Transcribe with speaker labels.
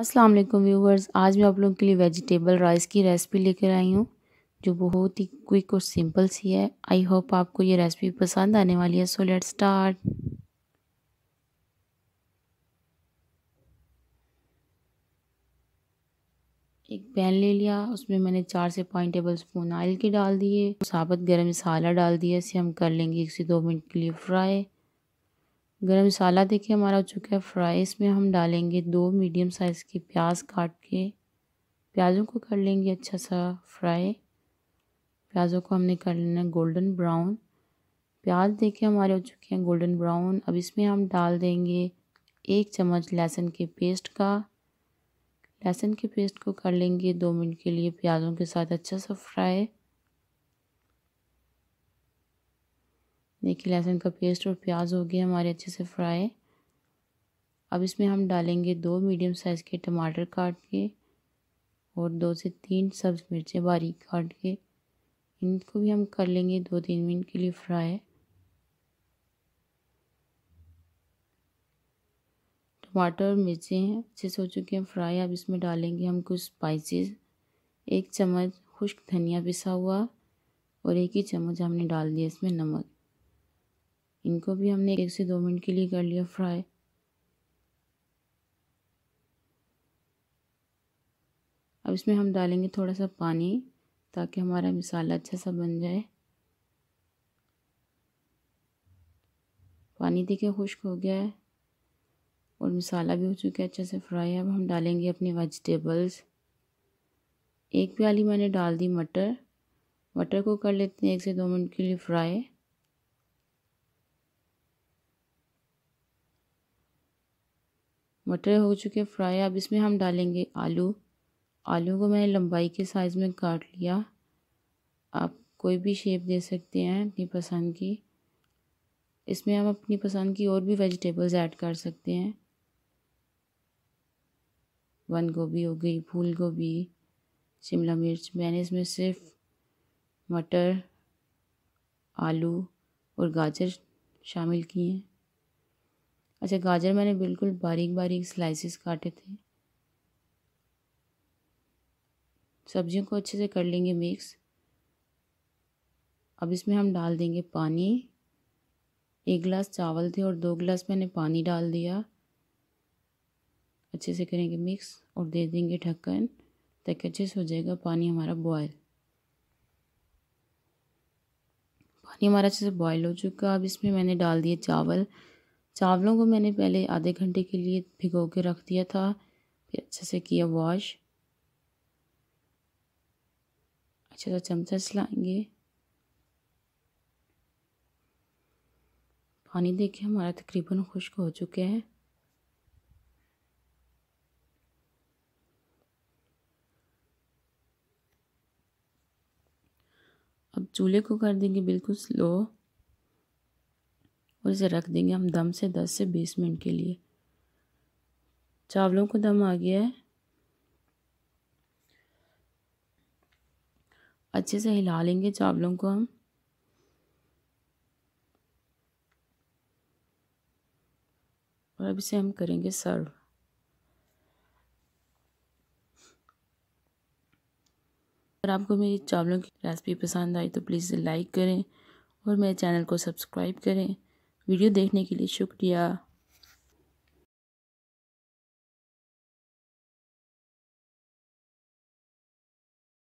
Speaker 1: अस्सलाम वालेकुम व्यूवर्स आज मैं आप लोगों के लिए वेजिटेबल राइस की रेसिपी लेकर आई हूँ जो बहुत ही क्विक और सिंपल सी है आई होप आपको ये रेसिपी पसंद आने वाली है सो लेट स्टार्ट एक पैन ले लिया उसमें मैंने चार से पाँच टेबल स्पून ऑयल के डाल दिए साबुत गर्म मसाला डाल दिया इसे हम कर लेंगे एक से दो मिनट के लिए फ्राई गरम मसाला देखिए हमारा हो चुका है फ्राई इसमें हम डालेंगे दो मीडियम साइज़ की प्याज काट के प्याज़ों को कर लेंगे अच्छा सा फ्राई प्याज़ों को हमने कर लेना है गोल्डन ब्राउन प्याज देखिए हमारे हो चुके हैं गोल्डन ब्राउन अब इसमें हम डाल देंगे एक चम्मच लहसुन के पेस्ट का लहसुन के पेस्ट को कर लेंगे दो मिनट के लिए प्याज़ों के साथ अच्छा सा फ्राई देखिए लहसुन का पेस्ट और प्याज हो गए हमारे अच्छे से फ्राई अब इसमें हम डालेंगे दो मीडियम साइज़ के टमाटर काट के और दो से तीन सब्ज़ मिर्चें बारीक काट के इनको भी हम कर लेंगे दो तीन मिनट के लिए फ्राई टमाटर और मिर्चें हैं अच्छे से हो चुके हैं फ्राई अब इसमें डालेंगे हम कुछ स्पाइसेस एक चम्मच खुश्क धनिया पिसा हुआ और एक ही चम्मच हमने डाल दिया इसमें नमक इनको भी हमने एक से दो मिनट के लिए कर लिया फ्राई अब इसमें हम डालेंगे थोड़ा सा पानी ताकि हमारा मसाला अच्छा सा बन जाए पानी देखे खुश्क हो गया है और मसाला भी हो चुका है अच्छे से फ्राई अब हम डालेंगे अपने वेजिटेबल्स एक प्याली मैंने डाल दी मटर मटर को कर लेते हैं एक से दो मिनट के लिए फ्राई मटर हो चुके हैं फ्राई अब इसमें हम डालेंगे आलू आलू को मैंने लंबाई के साइज़ में काट लिया आप कोई भी शेप दे सकते हैं अपनी पसंद की इसमें हम अपनी पसंद की और भी वेजिटेबल्स ऐड कर सकते हैं बंद गोभी हो गई फूल गोभी शिमला मिर्च मैंने इसमें सिर्फ मटर आलू और गाजर शामिल किए हैं अच्छा गाजर मैंने बिल्कुल बारीक बारीक स्लाइसिस काटे थे सब्जियों को अच्छे से कर लेंगे मिक्स अब इसमें हम डाल देंगे पानी एक गिलास चावल थे और दो गिलास मैंने पानी डाल दिया अच्छे से करेंगे मिक्स और दे देंगे ढक्कन ताकि अच्छे से हो जाएगा पानी हमारा बॉयल पानी हमारा अच्छे से बॉयल हो चुका अब इसमें मैंने डाल दिए चावल चावलों को मैंने पहले आधे घंटे के लिए भिगो के रख दिया था फिर अच्छे से किया वॉश अच्छे से चमचा चलाएंगे पानी देखिए हमारा तकरीबन खुश्क हो चुका है अब चूल्हे को कर देंगे बिल्कुल स्लो से रख देंगे हम दम से दस से बीस मिनट के लिए चावलों को दम आ गया है अच्छे से हिला लेंगे चावलों को हम और अब इसे हम करेंगे सर्व अगर आपको मेरी चावलों की रेसिपी पसंद आई तो प्लीज़ लाइक करें और मेरे चैनल को सब्सक्राइब करें वीडियो देखने के लिए शुक्रिया